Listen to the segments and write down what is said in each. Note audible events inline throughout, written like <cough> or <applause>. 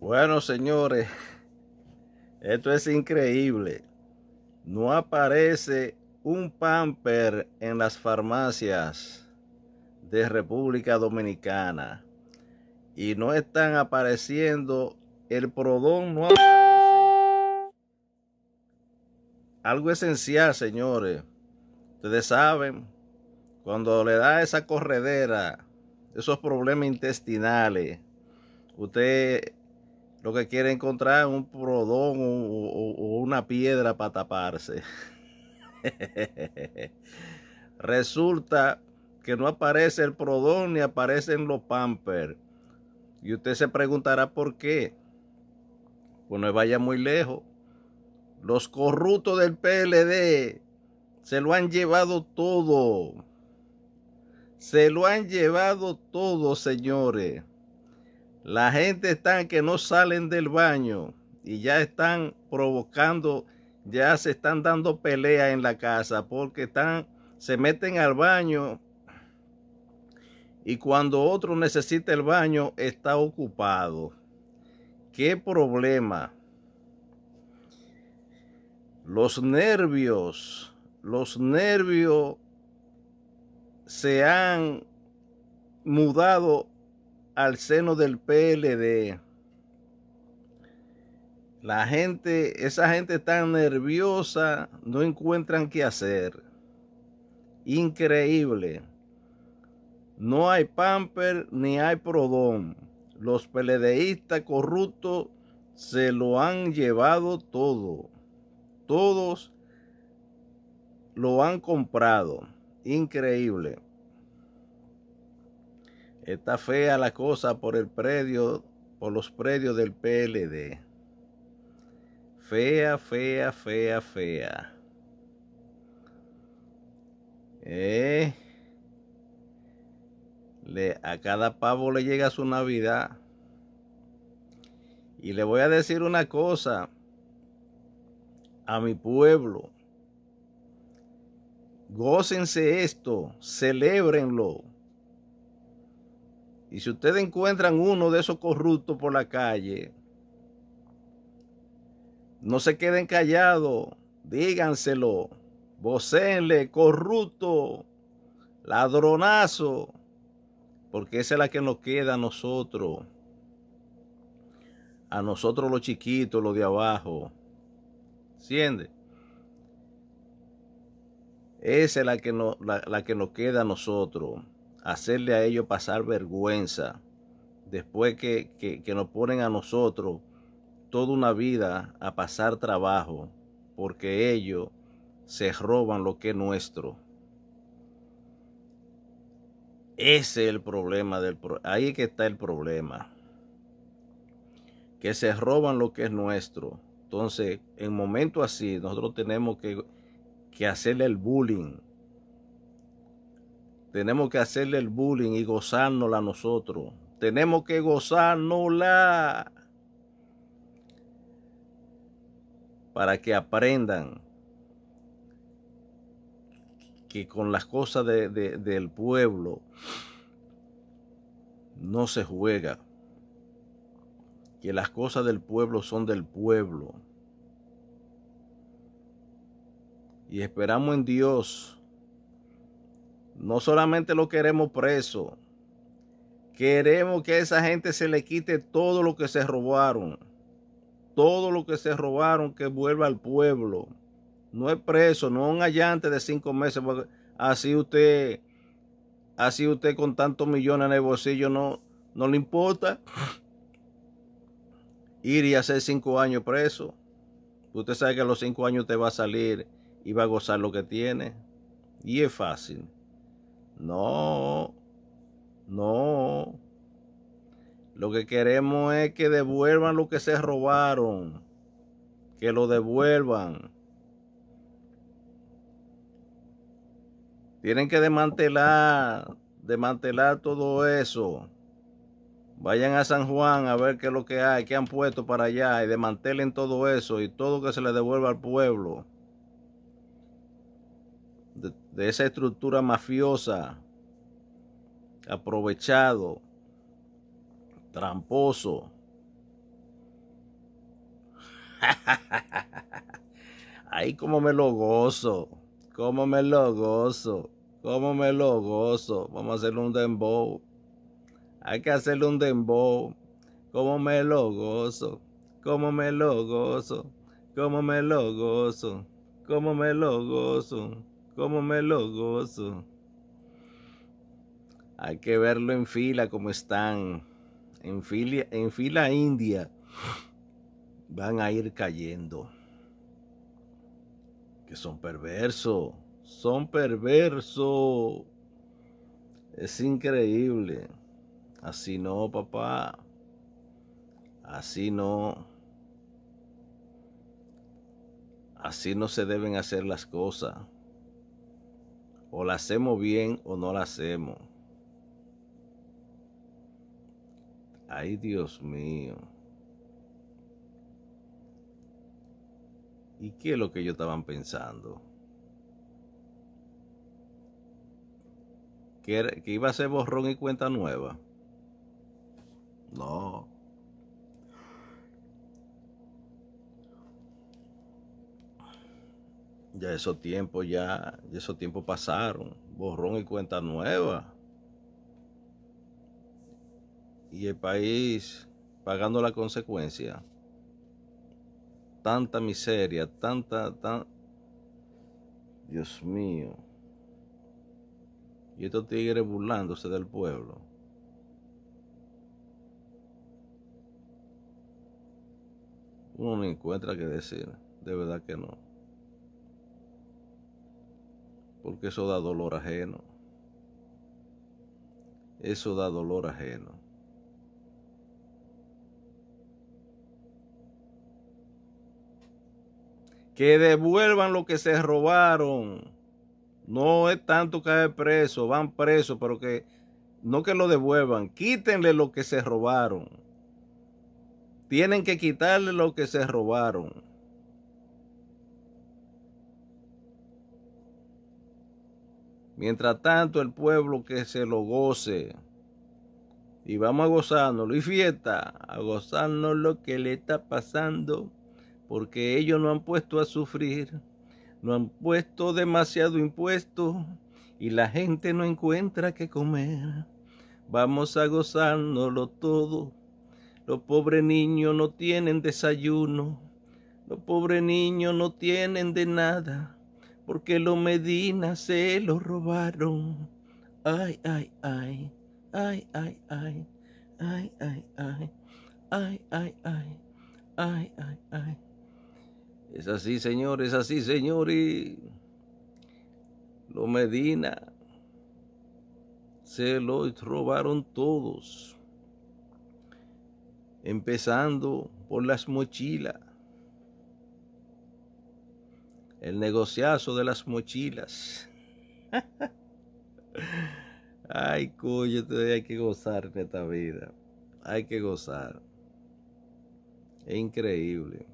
Bueno, señores, <laughs> esto es increíble. No aparece un pamper en las farmacias de República Dominicana. Y no están apareciendo, el prodón Algo esencial, señores. Ustedes saben, cuando le da esa corredera, esos problemas intestinales, usted lo que quiere encontrar es un prodón o, una piedra para taparse. <laughs> Resulta que no aparece el prodón ni aparecen los pampers. Y usted se preguntará por qué. Pues no vaya muy lejos. Los corruptos del PLD se lo han llevado todo. Se lo han llevado todo, señores. La gente está que no salen del baño y ya están provocando, ya se están dando pelea en la casa porque están, se meten al baño y cuando otro necesita el baño está ocupado. ¿Qué problema? Los nervios, los nervios se han mudado al seno del PLD. La gente, esa gente tan nerviosa, no encuentran qué hacer. Increíble. No hay pamper ni hay prodón. Los peledeístas corruptos se lo han llevado todo. Todos lo han comprado. Increíble. Está fea la cosa por el predio, por los predios del PLD. Fea, fea, fea, fea. Eh, le, a cada pavo le llega su Navidad. Y le voy a decir una cosa a mi pueblo. Gócense esto, celébrenlo. Y si ustedes encuentran uno de esos corruptos por la calle, no se queden callados, díganselo, vocenle, corrupto, ladronazo, porque esa es la que nos queda a nosotros, a nosotros los chiquitos, los de abajo. ciende, Esa es la que, la que nos queda a nosotros hacerle a ellos pasar vergüenza después que, que, nos ponen a nosotros toda una vida a pasar trabajo, porque ellos se roban lo que es nuestro. Ese es el problema del ahí que está el problema. Que se roban lo que es nuestro. Entonces, en momento así, nosotros tenemos que, que hacerle el bullying tenemos que hacerle el bullying y gozárnosla nosotros. Tenemos que gozárnosla. Para que aprendan que con las cosas del pueblo no se juega. Que las cosas del pueblo son del pueblo. Y esperamos en Dios no solamente lo queremos preso, queremos que a esa gente se le quite todo lo que se robaron. Todo lo que se robaron que vuelva al pueblo. No es preso, no es un allante de cinco meses. Porque así usted, así usted con tantos millones en el bolsillo no, no le importa ir y hacer cinco años preso. Usted sabe que a los cinco años te va a salir y va a gozar lo que tiene. Y es fácil. No, no. Lo que queremos es que devuelvan lo que se robaron. Que lo devuelvan. Tienen que desmantelar, desmantelar todo eso. Vayan a San Juan a ver qué es lo que hay, qué han puesto para allá y desmantelen todo eso y todo que se le devuelva al pueblo de, esa estructura mafiosa, aprovechado, tramposo. <laughs> Ay, cómo me lo gozo, cómo me lo gozo, cómo me lo gozo. Vamos a hacerle un dembow. Hay que hacerle un dembow. Cómo me lo gozo, cómo me lo gozo, cómo me lo gozo, cómo me lo gozo cómo me lo gozo. Hay que verlo en fila como están. En fila, en fila india van a ir cayendo. Que son perversos. Son perversos. Es increíble. Así no, papá. Así no. Así no se deben hacer las cosas. O la hacemos bien o no la hacemos. Ay, Dios mío. ¿Y qué es lo que ellos estaban pensando? ¿Que, que iba a ser borrón y cuenta nueva? No. Ya esos tiempos, ya, ya esos tiempos pasaron. Borrón y cuenta nueva. Y el país pagando la consecuencia. Tanta miseria, tanta, tan... Dios mío. Y estos tigres burlándose del pueblo. Uno no encuentra qué decir. De verdad que no porque eso da dolor ajeno. Eso da dolor ajeno. Que devuelvan lo que se robaron. No es tanto caer preso, van presos, pero que no que lo devuelvan, quítenle lo que se robaron. Tienen que quitarle lo que se robaron. Mientras tanto, el pueblo que se lo goce. Y vamos a gozarnos Y fiesta, a gozarnos lo que le está pasando. Porque ellos no han puesto a sufrir. No han puesto demasiado impuesto. Y la gente no encuentra qué comer. Vamos a gozárnoslo todo. Los pobres niños no tienen desayuno. Los pobres niños no tienen de nada porque los Medina se lo robaron. Ay, ay, ay, ay, ay, ay, ay, ay, ay, ay, ay, ay, ay, ay, ay. Es así, señor, es así, señor. Los Medina se lo robaron todos. Empezando por las mochilas el negociazo de las mochilas. Ay, cuyo hay que gozar de esta vida. Hay que gozar. Es increíble.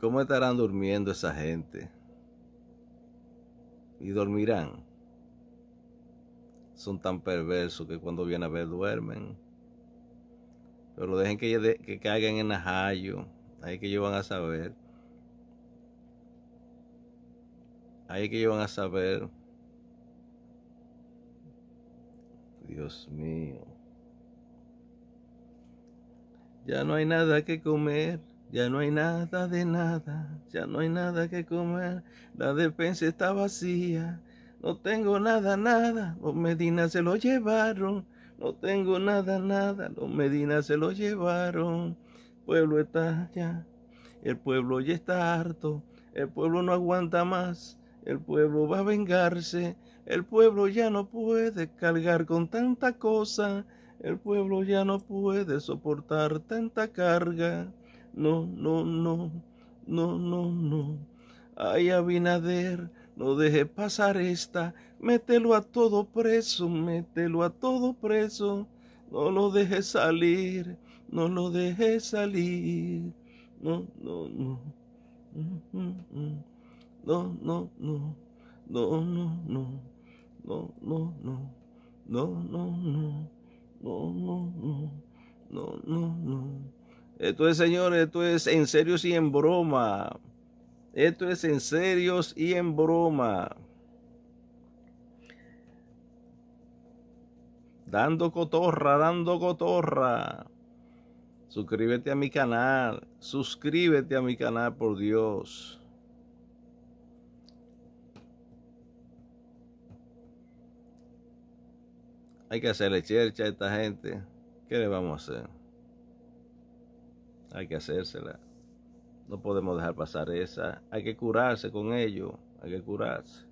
¿Cómo estarán durmiendo esa gente? Y dormirán. Son tan perversos que cuando vienen a ver duermen. Pero dejen que, que caigan en ajayo. Ahí que ellos van a saber. Ahí que ellos van a saber. Dios mío. Ya no hay nada que comer. Ya no hay nada de nada, ya no hay nada que comer, la defensa está vacía, no tengo nada, nada, los Medina se lo llevaron, no tengo nada, nada, los Medina se lo llevaron. Pueblo está ya, el pueblo ya está harto, el pueblo no aguanta más, el pueblo va a vengarse, el pueblo ya no puede cargar con tanta cosa, el pueblo ya no puede soportar tanta carga. No, no, no, no, no, no. Ay, Abinader, no deje pasar esta, mételo a todo preso, mételo a todo preso. No lo dejes salir, no lo deje salir. No, no, no. No, no, no. No, no, no. No, no, no. No, no, no. No, no, no. No, no, no. Esto es, señores, esto es en serio y en broma. Esto es en serios y en broma. Dando cotorra, dando cotorra. Suscríbete a mi canal. Suscríbete a mi canal, por Dios. Hay que hacerle chercha a esta gente. ¿Qué le vamos a hacer? Hay que hacérsela. No podemos dejar pasar esa. Hay que curarse con ello, hay que curarse.